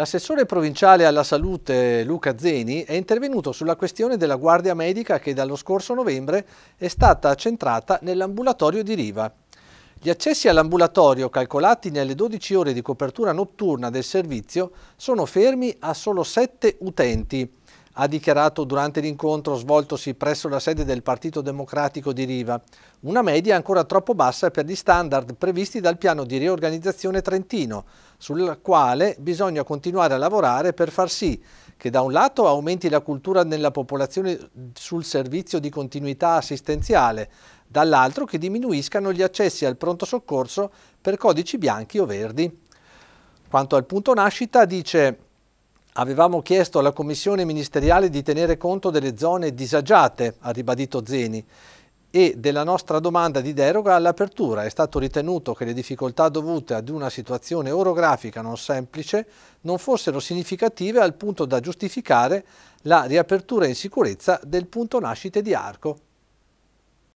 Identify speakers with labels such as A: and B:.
A: L'assessore provinciale alla salute Luca Zeni è intervenuto sulla questione della guardia medica che dallo scorso novembre è stata centrata nell'ambulatorio di Riva. Gli accessi all'ambulatorio, calcolati nelle 12 ore di copertura notturna del servizio, sono fermi a solo 7 utenti ha dichiarato durante l'incontro svoltosi presso la sede del Partito Democratico di Riva, una media ancora troppo bassa per gli standard previsti dal piano di riorganizzazione trentino, sul quale bisogna continuare a lavorare per far sì che da un lato aumenti la cultura nella popolazione sul servizio di continuità assistenziale, dall'altro che diminuiscano gli accessi al pronto soccorso per codici bianchi o verdi. Quanto al punto nascita, dice Avevamo chiesto alla Commissione ministeriale di tenere conto delle zone disagiate, ha ribadito Zeni, e della nostra domanda di deroga all'apertura. È stato ritenuto che le difficoltà dovute ad una situazione orografica non semplice non fossero significative al punto da giustificare la riapertura in sicurezza del punto nascite di Arco.